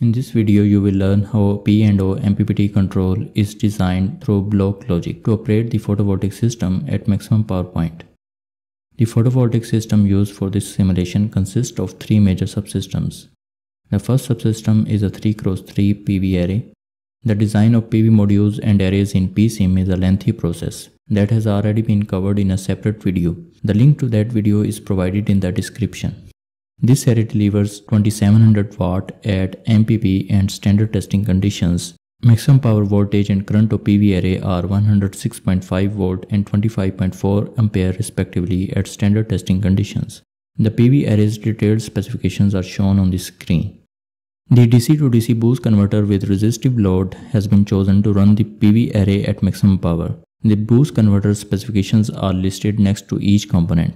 In this video, you will learn how P&O MPPT control is designed through block logic to operate the photovoltaic system at maximum power point. The photovoltaic system used for this simulation consists of three major subsystems. The first subsystem is a 3 cross 3 PV array. The design of PV modules and arrays in PSIM is a lengthy process that has already been covered in a separate video. The link to that video is provided in the description. This array delivers 2700 watt at MPP and standard testing conditions. Maximum power voltage and current of PV array are 106.5 volt and 25.4 ampere respectively at standard testing conditions. The PV array's detailed specifications are shown on the screen. The DC to DC boost converter with resistive load has been chosen to run the PV array at maximum power. The boost converter specifications are listed next to each component.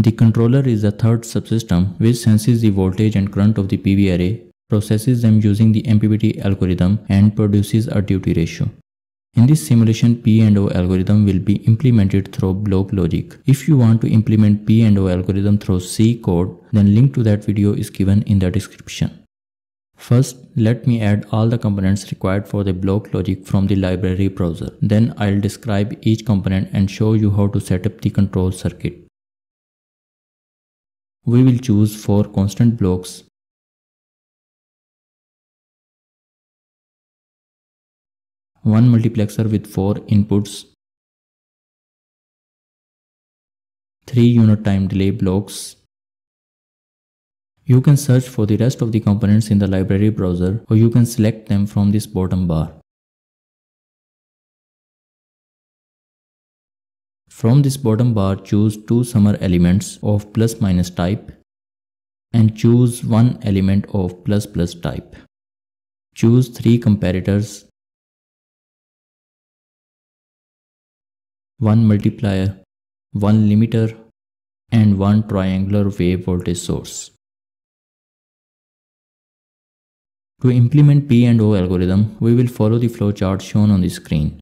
The controller is the third subsystem which senses the voltage and current of the PV array, processes them using the MPPT algorithm and produces a duty ratio. In this simulation, P and O algorithm will be implemented through block logic. If you want to implement P and O algorithm through C code, then link to that video is given in the description. First, let me add all the components required for the block logic from the library browser. Then I'll describe each component and show you how to set up the control circuit we will choose four constant blocks. One multiplexer with 4 inputs. 3 unit time delay blocks. You can search for the rest of the components in the library browser or you can select them from this bottom bar. From this bottom bar choose two summer elements of plus minus type and choose one element of plus plus type. Choose three comparators, one multiplier, one limiter and one triangular wave voltage source. To implement P and O algorithm, we will follow the flowchart shown on the screen.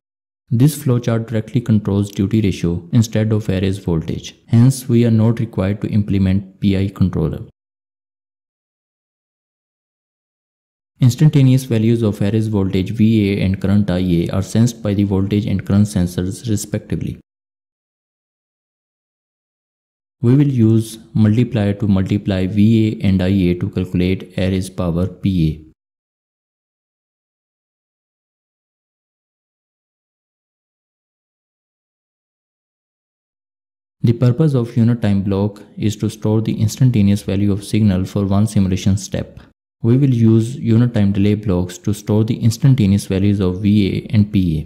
This flowchart directly controls duty ratio instead of various voltage. Hence, we are not required to implement PI controller. Instantaneous values of various voltage VA and current IA are sensed by the voltage and current sensors respectively. We will use multiplier to multiply VA and IA to calculate array's power PA. The purpose of unit time block is to store the instantaneous value of signal for one simulation step. We will use unit time delay blocks to store the instantaneous values of VA and PA.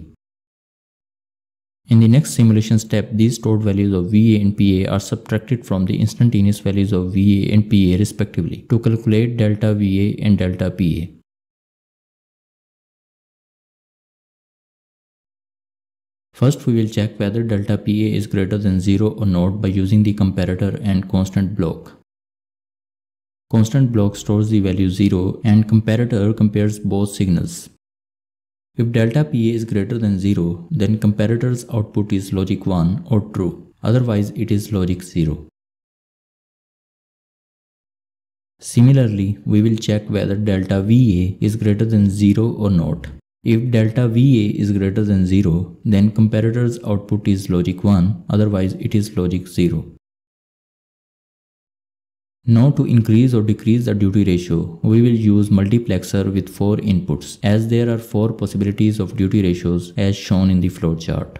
In the next simulation step, these stored values of VA and PA are subtracted from the instantaneous values of VA and PA respectively to calculate delta VA and delta PA. First, we will check whether delta PA is greater than 0 or not by using the comparator and constant block. Constant block stores the value 0 and comparator compares both signals. If delta PA is greater than 0, then comparator's output is logic 1 or true, otherwise it is logic 0. Similarly, we will check whether delta VA is greater than 0 or not. If delta VA is greater than 0, then comparator's output is logic 1, otherwise it is logic 0. Now to increase or decrease the duty ratio, we will use multiplexer with 4 inputs as there are 4 possibilities of duty ratios as shown in the flowchart.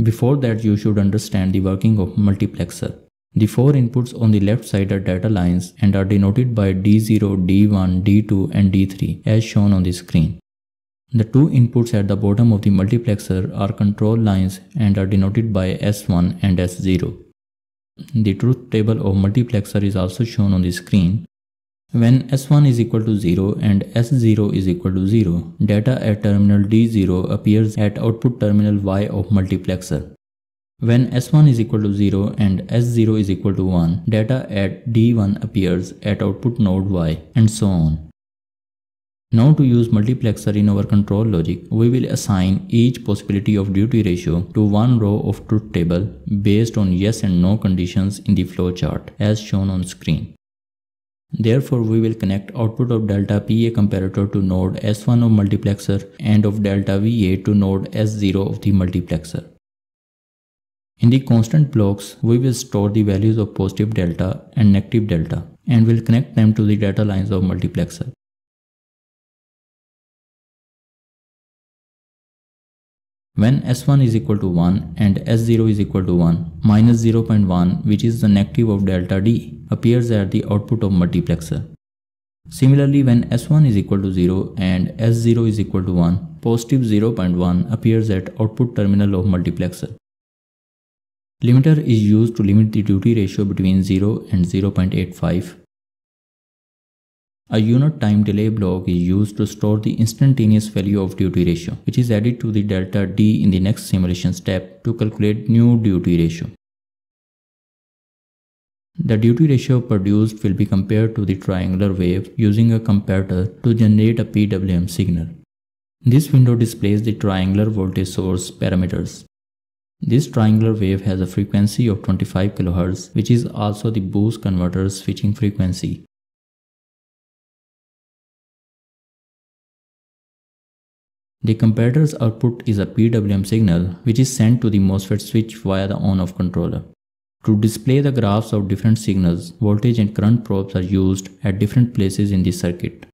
Before that you should understand the working of multiplexer. The four inputs on the left side are data lines and are denoted by D0, D1, D2 and D3 as shown on the screen. The two inputs at the bottom of the multiplexer are control lines and are denoted by S1 and S0. The truth table of multiplexer is also shown on the screen. When S1 is equal to 0 and S0 is equal to 0, data at terminal D0 appears at output terminal Y of multiplexer. When S1 is equal to 0 and S0 is equal to 1, data at D1 appears at output node Y and so on. Now to use multiplexer in our control logic, we will assign each possibility of duty ratio to one row of truth table based on yes and no conditions in the flowchart as shown on screen. Therefore, we will connect output of delta PA comparator to node S1 of multiplexer and of delta VA to node S0 of the multiplexer. In the constant blocks, we will store the values of positive delta and negative delta and will connect them to the data lines of multiplexer. When s1 is equal to 1 and s0 is equal to 1, minus 0.1 which is the negative of delta D appears at the output of multiplexer. Similarly, when s1 is equal to 0 and s0 is equal to 1, positive 0.1 appears at output terminal of multiplexer. Limiter is used to limit the duty ratio between 0 and 0.85 a unit time delay block is used to store the instantaneous value of duty ratio, which is added to the delta D in the next simulation step to calculate new duty ratio. The duty ratio produced will be compared to the triangular wave using a comparator to generate a PWM signal. This window displays the triangular voltage source parameters. This triangular wave has a frequency of 25 kHz which is also the boost converter's switching frequency The comparator's output is a PWM signal which is sent to the MOSFET switch via the on-off controller. To display the graphs of different signals, voltage and current probes are used at different places in the circuit.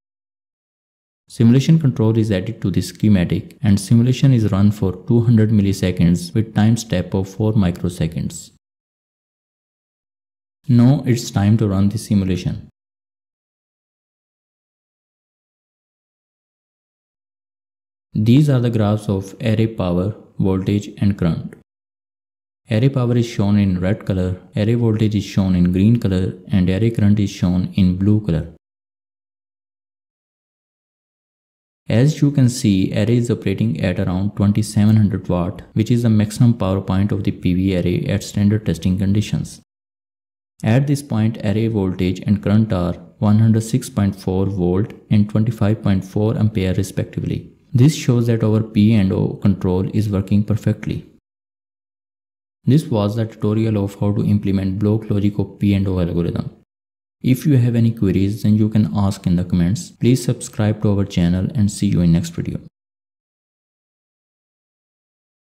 Simulation control is added to the schematic and simulation is run for 200 milliseconds with time step of 4 microseconds. Now it's time to run the simulation. These are the graphs of array power, voltage and current. Array power is shown in red color, array voltage is shown in green color and array current is shown in blue color. As you can see, array is operating at around 2700 watt, which is the maximum power point of the PV array at standard testing conditions. At this point, array voltage and current are 106.4 volt and 25.4 ampere respectively. This shows that our P&O control is working perfectly. This was the tutorial of how to implement block logic of P&O algorithm. If you have any queries then you can ask in the comments. Please subscribe to our channel and see you in next video.